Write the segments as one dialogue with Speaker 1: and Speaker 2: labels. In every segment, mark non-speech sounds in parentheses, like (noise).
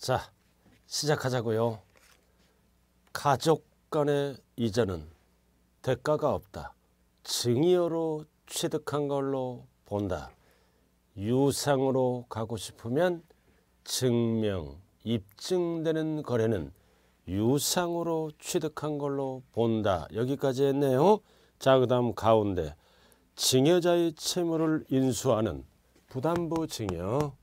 Speaker 1: 자, 시작하자고요. 가족 간의 이자는 대가가 없다. 증여로 취득한 걸로 본다. 유상으로 가고 싶으면 증명, 입증되는 거래는 유상으로 취득한 걸로 본다. 여기까지 했네요. 자, 그 다음 가운데 증여자의 채무를 인수하는 부담부 증여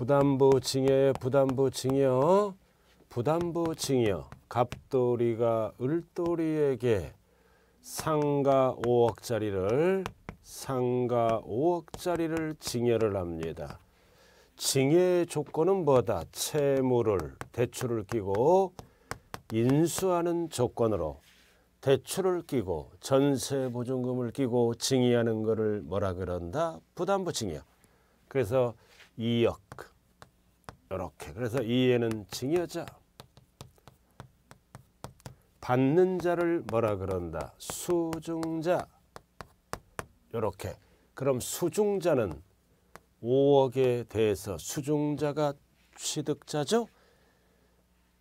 Speaker 1: 부담부 증여요 부담부 징여 부담부 징여 갑돌이가 을돌이에게 상가 5억짜리를 상가 5억짜리를 징여를 합니다. 징의 조건은 뭐다? 채무를 대출을 끼고 인수하는 조건으로 대출을 끼고 전세 보증금을 끼고 징의하는 것을 뭐라 그런다? 부담부 징여. 그래서 2억 이렇게 그래서 이에는 증여자 받는 자를 뭐라 그런다 수중자 이렇게 그럼 수중자는 5억에 대해서 수중자가 취득자죠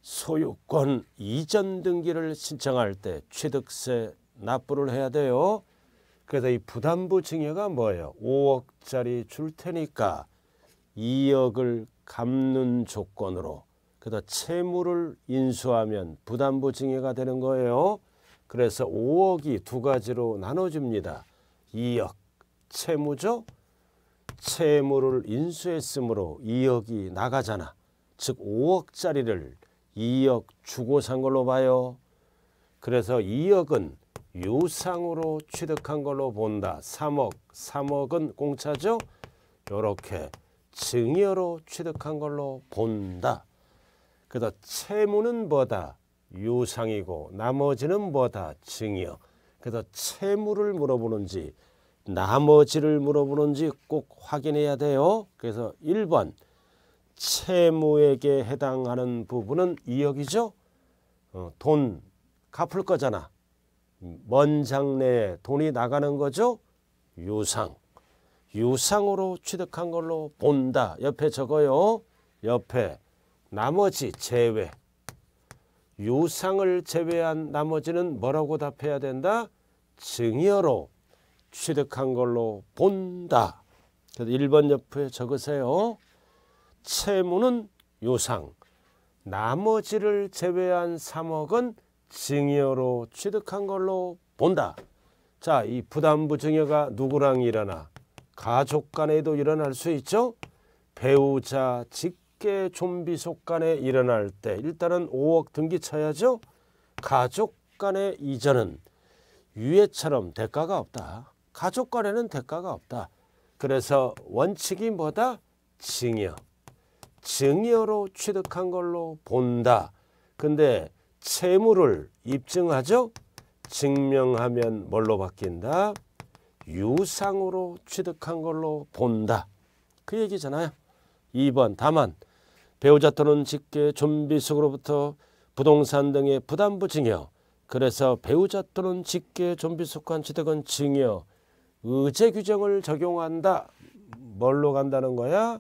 Speaker 1: 소유권 이전 등기를 신청할 때 취득세 납부를 해야 돼요 그래서 이 부담부 증여가 뭐예요 5억짜리 줄 테니까 2억을 갚는 조건으로 그다 채무를 인수하면 부담부 증여가 되는 거예요. 그래서 5억이 두 가지로 나눠집니다. 2억 채무죠. 채무를 인수했으므로 2억이 나가잖아. 즉 5억짜리를 2억 주고 산 걸로 봐요. 그래서 2억은 유상으로 취득한 걸로 본다. 3억, 3억은 공짜죠. 이렇게 증여로 취득한 걸로 본다. 그래서 채무는 뭐다? 유상이고 나머지는 뭐다? 증여. 그래서 채무를 물어보는지 나머지를 물어보는지 꼭 확인해야 돼요. 그래서 1번 채무에게 해당하는 부분은 2억이죠. 어, 돈 갚을 거잖아. 먼장내에 돈이 나가는 거죠. 유상. 유상으로 취득한 걸로 본다. 옆에 적어요. 옆에 나머지 제외. 유상을 제외한 나머지는 뭐라고 답해야 된다? 증여로 취득한 걸로 본다. 그래서 1번 옆에 적으세요. 채무는 유상, 나머지를 제외한 3억은 증여로 취득한 걸로 본다. 자, 이 부담부 증여가 누구랑 일어나? 가족 간에도 일어날 수 있죠. 배우자, 직계, 좀비 속 간에 일어날 때 일단은 5억 등기 쳐야죠. 가족 간의 이전은 유해처럼 대가가 없다. 가족 간에는 대가가 없다. 그래서 원칙이 뭐다? 증여. 증여로 취득한 걸로 본다. 근데 채무를 입증하죠? 증명하면 뭘로 바뀐다? 유상으로 취득한 걸로 본다. 그 얘기잖아요. 2번 다만 배우자 또는 직계 좀비속으로부터 부동산 등의 부담부 증여 그래서 배우자 또는 직계 좀비속한 취득은 증여 의제 규정을 적용한다. 뭘로 간다는 거야?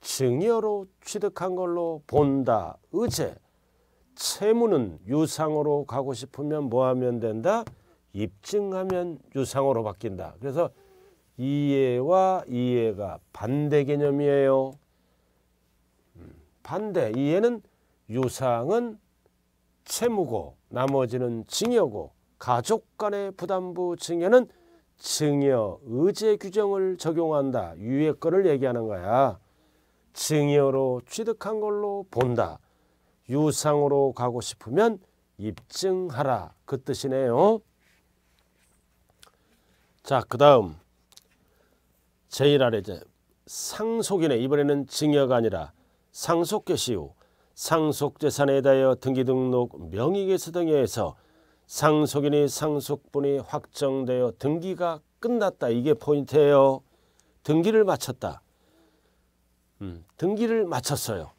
Speaker 1: 증여로 취득한 걸로 본다. 의제. 채무는 유상으로 가고 싶으면 뭐 하면 된다? 입증하면 유상으로 바뀐다. 그래서 이해와 이해가 반대 개념이에요. 음, 반대 이해는 유상은 채무고 나머지는 증여고 가족 간의 부담부 증여는 증여 의제 규정을 적용한다. 유예 건을 얘기하는 거야. 증여로 취득한 걸로 본다. 유상으로 가고 싶으면 입증하라. 그 뜻이네요. 자, 그 다음 제1아래 이제 상속인의 이번에는 증여가 아니라 상속교시후 상속재산에 대하여 등기등록 명의계수 등에 의해서 상속인이 상속분이 확정되어 등기가 끝났다. 이게 포인트예요. 등기를 마쳤다. 음, 등기를 마쳤어요.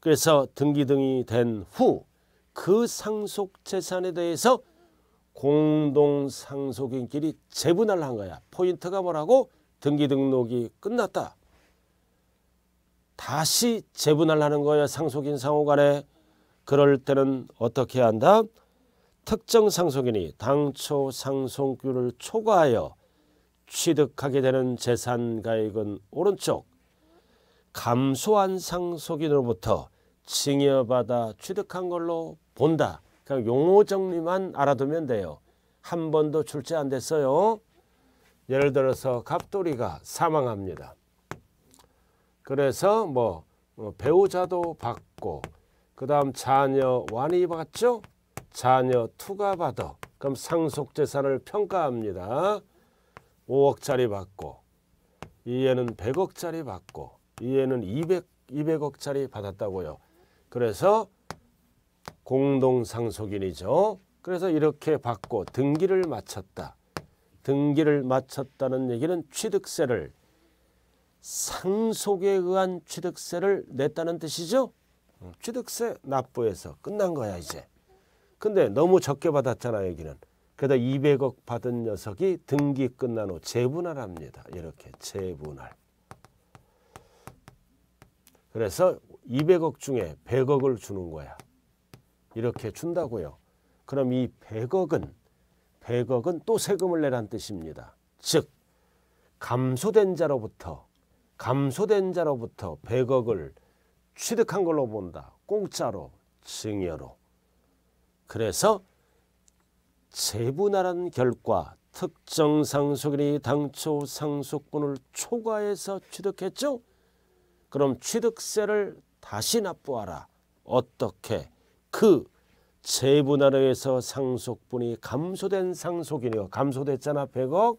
Speaker 1: 그래서 등기등이 된 후 그 상속재산에 대해서 공동 상속인끼리 재분할 한 거야. 포인트가 뭐라고? 등기 등록이 끝났다. 다시 재분할 하는 거야. 상속인 상호 간에 그럴 때는 어떻게 한다? 특정 상속인이 당초 상속률을 초과하여 취득하게 되는 재산 가액은 오른쪽 감소한 상속인으로부터 증여받아 취득한 걸로 본다. 그냥 용어 정리만 알아두면 돼요. 한 번도 출제 안 됐어요. 예를 들어서 갑돌이가 사망합니다. 그래서 뭐, 뭐 배우자도 받고 그 다음 자녀 완이 받죠. 자녀 투가 받아. 그럼 상속재산을 평가합니다. 5억짜리 받고 이 애는 100억짜리 받고 이 애는 200, 200억짜리 받았다고요. 그래서 공동상속인이죠. 그래서 이렇게 받고 등기를 마쳤다. 등기를 마쳤다는 얘기는 취득세를 상속에 의한 취득세를 냈다는 뜻이죠. 음, 취득세 납부해서 끝난 거야 이제. 근데 너무 적게 받았잖아 여기는. 그래서 200억 받은 녀석이 등기 끝난 후 재분할합니다. 이렇게 재분할. 그래서 200억 중에 100억을 주는 거야. 이렇게 준다고요. 그럼 이 100억은 100억은 또 세금을 내란 뜻입니다. 즉 감소된 자로부터 감소된 자로부터 100억을 취득한 걸로 본다. 공짜로 증여로. 그래서 재분할한 결과 특정 상속인이 당초 상속분을 초과해서 취득했죠? 그럼 취득세를 다시 납부하라. 어떻게? 그세분할에해서 상속분이 감소된 상속이네요. 감소됐잖아 100억.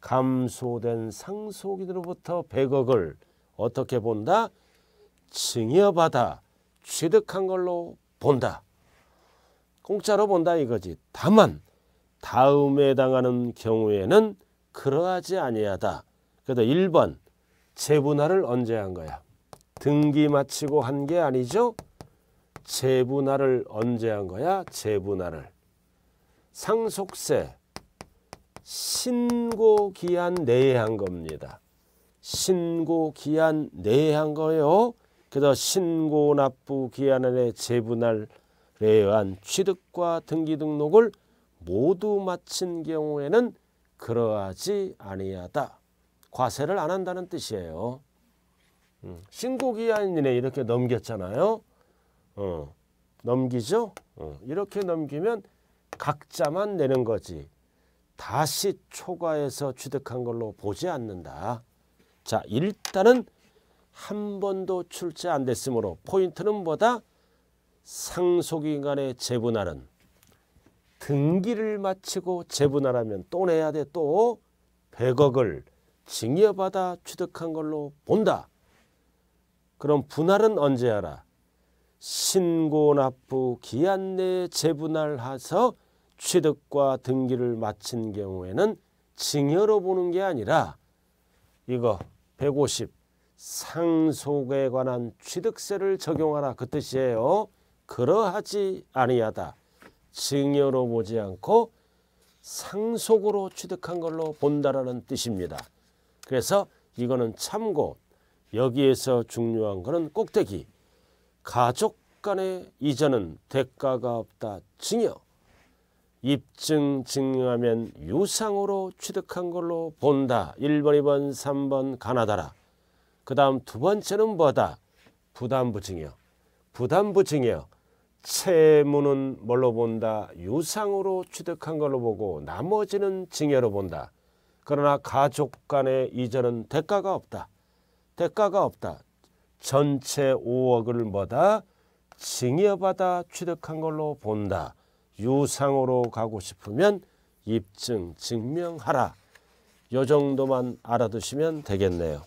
Speaker 1: 감소된 상속인으로부터 100억을 어떻게 본다? 증여받아 취득한 걸로 본다. 공짜로 본다 이거지. 다만 다음에 당하는 경우에는 그러하지 아니하다. 그래서 1번 재분할을 언제 한 거야? 등기 마치고 한 게 아니죠. 재분할을 언제 한 거야? 재분할을. 상속세 신고 기한 내에 한 겁니다. 신고 기한 내에 한 거요. 그래서 신고 납부 기한 안 재분할에 의한 취득과 등기 등록을 모두 마친 경우에는 그러하지 아니하다. 과세를 안 한다는 뜻이에요. 음, 신고 기한이네 이렇게 넘겼잖아요. 어, 넘기죠. 어, 이렇게 넘기면 각자만 내는 거지. 다시 초과해서 취득한 걸로 보지 않는다. 자 일단은 한 번도 출제 안 됐으므로 포인트는 뭐다? 상속인간의 재분할은 등기를 마치고 재분할하면 또 내야 돼. 또 100억을 증여받아 취득한 걸로 본다. 그럼 분할은 언제 하라? 신고납부 기한 내에 재분할하서 취득과 등기를 마친 경우에는 증여로 보는 게 아니라 이거 150 상속에 관한 취득세를 적용하라 그 뜻이에요. 그러하지 아니하다. 증여로 보지 않고 상속으로 취득한 걸로 본다라는 뜻입니다. 그래서 이거는 참고 여기에서 중요한 거는 꼭대기 가족 간의 이전은 대가가 없다 증여 입증 증여하면 유상으로 취득한 걸로 본다. 1번, 2번, 3번 가나다라. 그 다음 두 번째는 뭐다? 부담부 증여. 부담부 증여. 채무는 뭘로 본다? 유상으로 취득한 걸로 보고 나머지는 증여로 본다. 그러나 가족 간의 이전은 대가가 없다. 대가가 없다. 전체 5억을 뭐다 증여받아 취득한 걸로 본다. 유상으로 가고 싶으면 입증 증명하라. 요 정도만 알아두시면 되겠네요.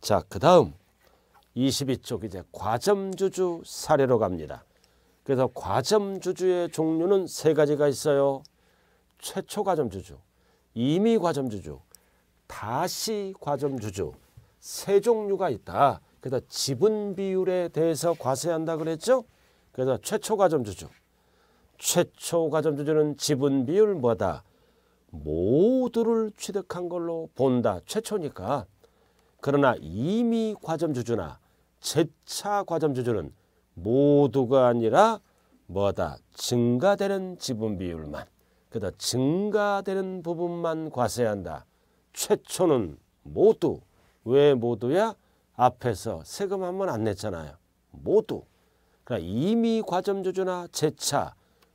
Speaker 1: 자, 그 다음 22쪽 이제 과점주주 사례로 갑니다. 그래서 과점주주의 종류는 세 가지가 있어요. 최초 과점주주, 이미 과점주주, 다시 과점주주 세 종류가 있다. 그래 지분 비율에 대해서 과세한다 그랬죠? 그래서 최초 가점주주. 최초 가점주주는 지분 비율 뭐다? 모두를 취득한 걸로 본다. 최초니까. 그러나 이미 과점주주나 재차 과점주주는 모두가 아니라 뭐다? 증가되는 지분 비율만. 그다 증가되는 부분만 과세한다. 최초는 모두. 왜 모두야? 앞에서 세금 한 번 안 냈잖아요. 모두. 그러니까 이미 과점주주나 재차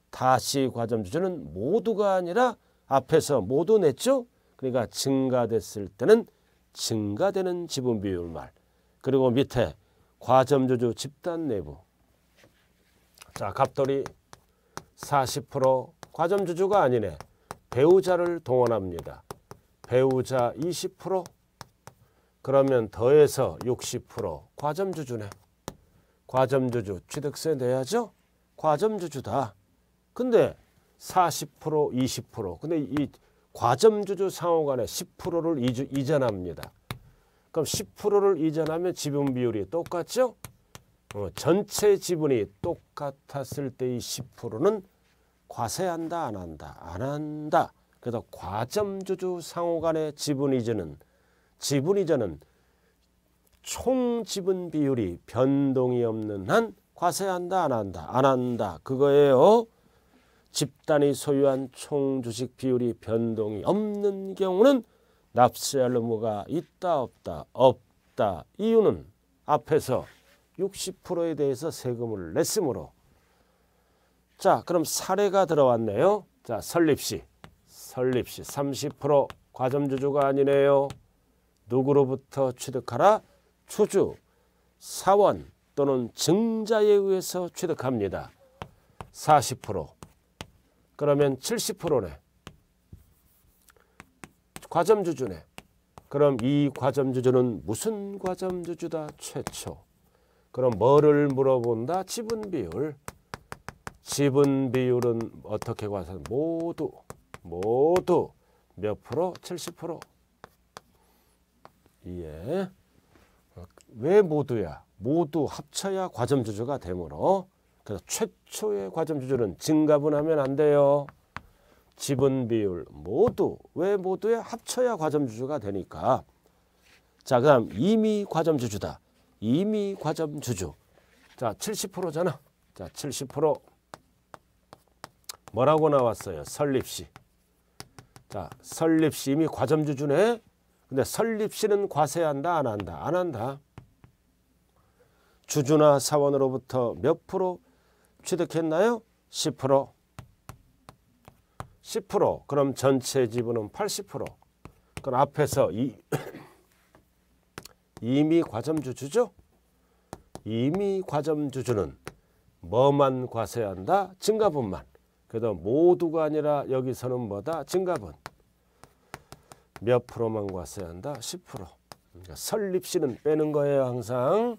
Speaker 1: 다시 과점주주는 모두가 아니라 앞에서 모두 냈죠. 그러니까 증가됐을 때는 증가되는 지분 비율 말. 그리고 밑에 과점주주 집단 내부. 자, 갑돌이 40% 과점주주가 아니네. 배우자를 동원합니다. 배우자 20% 그러면 더해서 60% 과점주주네. 과점주주 취득세 내야죠. 과점주주다. 근데 40% 20% 근데 이 과점주주 상호간에 10%를 이전합니다 그럼 10%를 이전하면 지분 비율이 똑같죠? 어, 전체 지분이 똑같았을 때 이 10%는 과세한다 안 한다 안 한다. 그래서 과점주주 상호간의 지분 이전은 지분 이전은 총 지분 비율이 변동이 없는 한 과세한다 안 한다 안 한다 그거예요. 집단이 소유한 총 주식 비율이 변동이 없는 경우는 납세할 의무가 있다 없다 없다 이유는 앞에서 60%에 대해서 세금을 냈으므로 자 그럼 사례가 들어왔네요. 자 설립시 설립시 30% 과점주주가 아니네요. 누구로부터 취득하라? 추주, 사원 또는 증자에 의해서 취득합니다. 40% 그러면 70%네. 과점주주네. 그럼 이 과점주주는 무슨 과점주주다? 최초. 그럼 뭐를 물어본다? 지분 비율. 지분 비율은 어떻게 관산? 모두 모두 몇 프로? 70%. 예. 왜 모두야? 모두 합쳐야 과점주조가 되므로 그래서 최초의 과점주조는 증가분하면 안 돼요. 지분 비율 모두 왜 모두야? 합쳐야 과점주조가 되니까 자 그다음 이미 과점주주다. 이미 과점주주 자 70%잖아. 자70% 뭐라고 나왔어요? 설립시 자 설립시 이미 과점주주네 근데 설립시는 과세한다 안 한다 안 한다. 주주나 사원으로부터 몇 프로 취득했나요? 10% 10% 그럼 전체 지분은 80% 그럼 앞에서 이, (coughs) 이미 과점주주죠? 이미 과점주주는 뭐만 과세한다? 증가분만 그래서 모두가 아니라 여기서는 뭐다? 증가분 몇 프로만 갔어야 한다? 10% 그러니까 설립시는 빼는 거예요 항상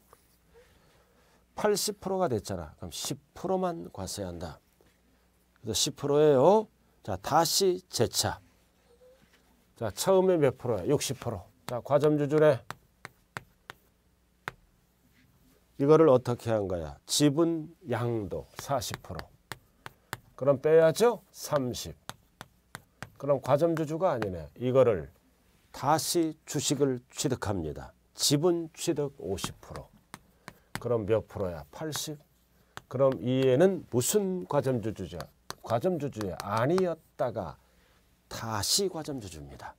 Speaker 1: 80%가 됐잖아 그럼 10%만 갔어야 한다 그래서 10%예요 자 다시 재차 자 처음에 몇 프로야? 60%자 과점주주래 이거를 어떻게 한 거야? 지분 양도 40% 그럼 빼야죠? 30 그럼 과점주주가 아니네. 이거를 다시 주식을 취득합니다. 지분 취득 50%. 그럼 몇 프로야? 80. 그럼 이에는 무슨 과점주주죠? 과점주주의 아니었다가 다시 과점주주입니다.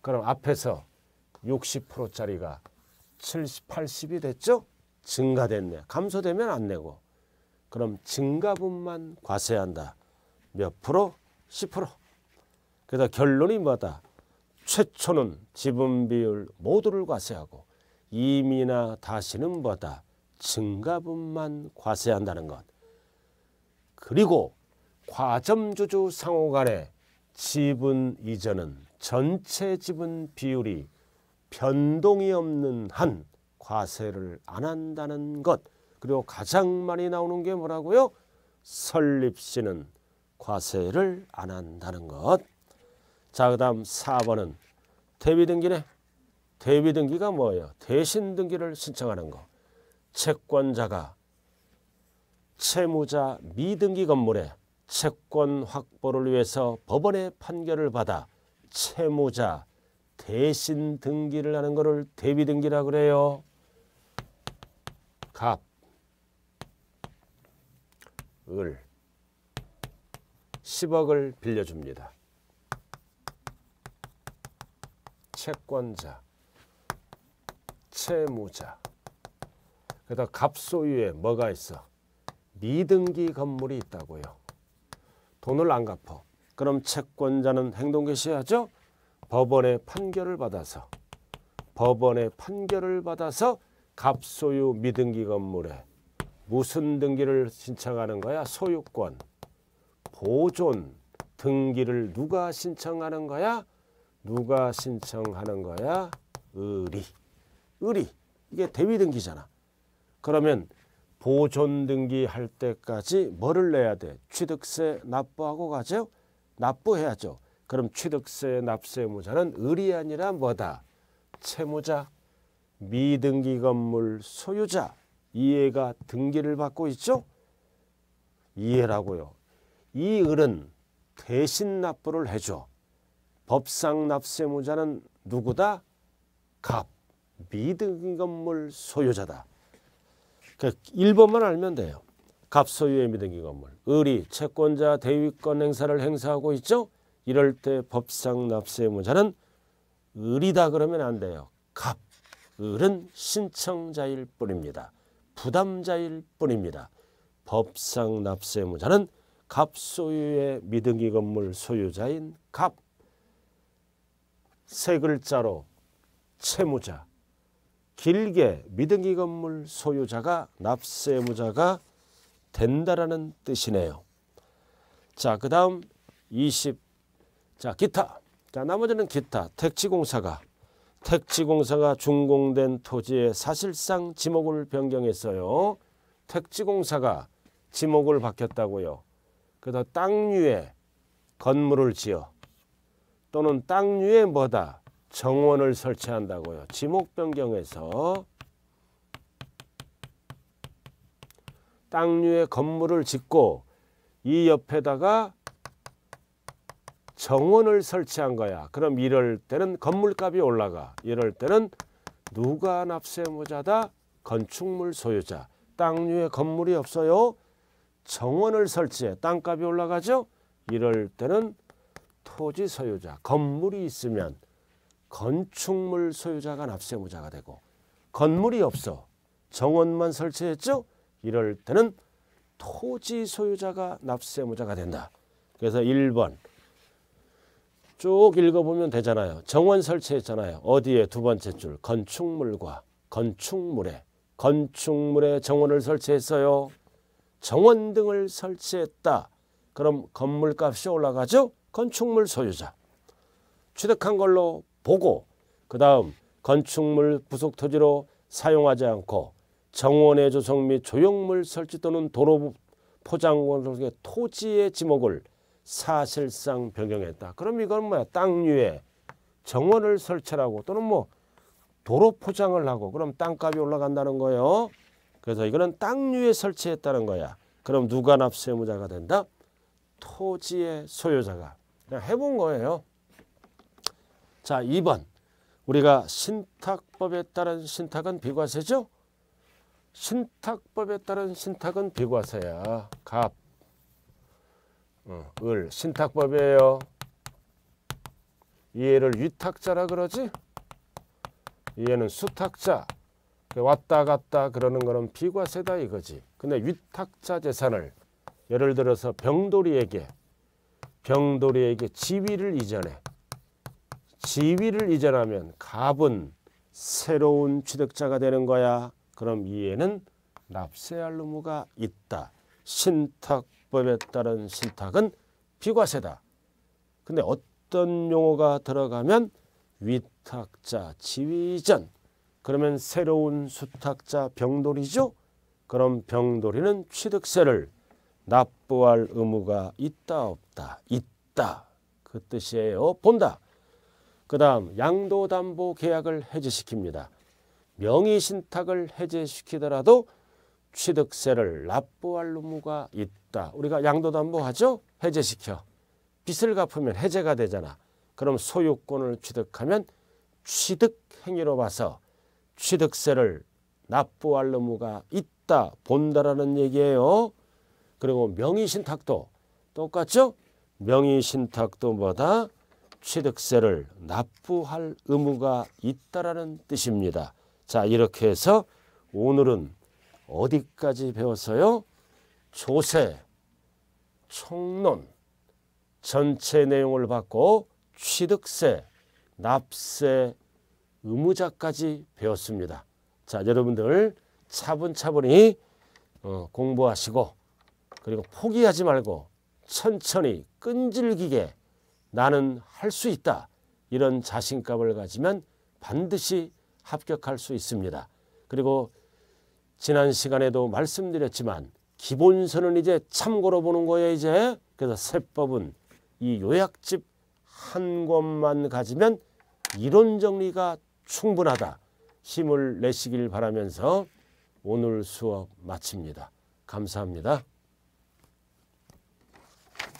Speaker 1: 그럼 앞에서 60%짜리가 70, 80이 됐죠? 증가됐네. 감소되면 안 내고. 그럼 증가분만 과세한다. 몇 프로? 10%. 그래서 결론이 뭐다? 최초는 지분 비율 모두를 과세하고 이미나 다시는 뭐다? 증가분만 과세한다는 것. 그리고 과점주주 상호 간의 지분 이전은 전체 지분 비율이 변동이 없는 한 과세를 안 한다는 것. 그리고 가장 많이 나오는 게 뭐라고요? 설립시는 과세를 안 한다는 것. 자, 그 다음 4번은 대비등기네. 대비등기가 뭐예요? 대신등기를 신청하는 거. 채권자가 채무자 미등기 건물에 채권 확보를 위해서 법원의 판결을 받아 채무자 대신 등기를 하는 것을 대비등기라 그래요. 갑, 을, 10억을 빌려줍니다. 채권자, 채무자. 그다 갑소유에 뭐가 있어? 미등기 건물이 있다고요. 돈을 안 갚어. 그럼 채권자는 행동 개시하죠? 법원의 판결을 받아서 법원의 판결을 받아서 갑소유 미등기 건물에 무슨 등기를 신청하는 거야? 소유권, 보존 등기를 누가 신청하는 거야? 누가 신청하는 거야? 의리. 의리. 이게 대위 등기잖아. 그러면 보존 등기 할 때까지 뭐를 내야 돼? 취득세 납부하고 가죠? 납부해야죠. 그럼 취득세 납세무자는 을이 아니라 뭐다? 채무자, 미등기 건물 소유자, 이해가 등기를 받고 있죠? 이해라고요. 이 을은 대신 납부를 해줘. 법상 납세무자는 누구다? 갑, 미등기건물 소유자다. 그러니까 1번만 알면 돼요. 갑 소유의 미등기건물, 의리, 채권자 대위권 행사를 행사하고 있죠. 이럴 때 법상 납세무자는 을이다 그러면 안 돼요. 갑, 을은 신청자일 뿐입니다. 부담자일 뿐입니다. 법상 납세무자는 갑 소유의 미등기 건물 소유자인 갑세 글자로 채무자 길게 미등기 건물 소유자가 납세무자가 된다라는 뜻이네요. 자, 그 다음 20. 자, 기타. 자, 나머지는 기타. 택지공사가. 택지공사가 준공된 토지에 사실상 지목을 변경했어요. 택지공사가 지목을 바뀌었다고요. 그래서 땅 위에 건물을 지어 또는 땅 위에 뭐다? 정원을 설치한다고요. 지목 변경해서 땅 위에 건물을 짓고 이 옆에다가 정원을 설치한 거야. 그럼 이럴 때는 건물값이 올라가. 이럴 때는 누가 납세 모자다? 건축물 소유자. 땅 위에 건물이 없어요. 정원을 설치해. 땅값이 올라가죠? 이럴 때는 토지 소유자, 건물이 있으면 건축물 소유자가 납세무자가 되고 건물이 없어 정원만 설치했죠? 이럴 때는 토지 소유자가 납세무자가 된다. 그래서 1번 쭉 읽어보면 되잖아요. 정원 설치했잖아요. 어디에 두 번째 줄 건축물과 건축물에 건축물에 정원을 설치했어요. 정원 등을 설치했다. 그럼 건물값이 올라가죠? 건축물 소유자 취득한 걸로 보고 그 다음 건축물 부속 토지로 사용하지 않고 정원의 조성 및 조형물 설치 또는 도로 포장원의 토지의 지목을 사실상 변경했다. 그럼 이건 뭐야? 땅 위에 정원을 설치하고 또는 뭐 도로 포장을 하고 그럼 땅값이 올라간다는 거예요. 그래서 이거는 땅 위에 설치했다는 거야. 그럼 누가 납세무자가 된다? 토지의 소유자가. 그냥 해본 거예요. 자, 2번. 우리가 신탁법에 따른 신탁은 비과세죠? 신탁법에 따른 신탁은 비과세야. 갑, 어, 을, 신탁법이에요. 이해를 위탁자라 그러지? 이해는 수탁자. 그 왔다 갔다 그러는 거는 비과세다 이거지. 근데 위탁자 재산을 예를 들어서 병돌이에게 병돌이에게 지위를 이전해 지위를 이전하면 갑은 새로운 취득자가 되는 거야. 그럼 이에는 납세알루무가 있다. 신탁법에 따른 신탁은 비과세다. 근데 어떤 용어가 들어가면 위탁자 지위전 그러면 새로운 수탁자 병돌이죠. 그럼 병돌이는 취득세를 납부할 의무가 있다 없다 있다 그 뜻이에요 본다 그 다음 양도담보 계약을 해제시킵니다 명의신탁을 해제시키더라도 취득세를 납부할 의무가 있다 우리가 양도담보하죠 해제시켜 빚을 갚으면 해제가 되잖아 그럼 소유권을 취득하면 취득행위로 봐서 취득세를 납부할 의무가 있다 본다라는 얘기예요 그리고 명의신탁도 똑같죠? 명의신탁도마다 취득세를 납부할 의무가 있다라는 뜻입니다. 자 이렇게 해서 오늘은 어디까지 배웠어요? 조세, 총론, 전체 내용을 받고 취득세, 납세, 의무자까지 배웠습니다. 자 여러분들 차분차분히 어, 공부하시고 그리고 포기하지 말고 천천히 끈질기게 나는 할 수 있다. 이런 자신감을 가지면 반드시 합격할 수 있습니다. 그리고 지난 시간에도 말씀드렸지만 기본서는 이제 참고로 보는 거예요, 이제. 그래서 세법은 이 요약집 한 권만 가지면 이론 정리가 충분하다. 힘을 내시길 바라면서 오늘 수업 마칩니다. 감사합니다.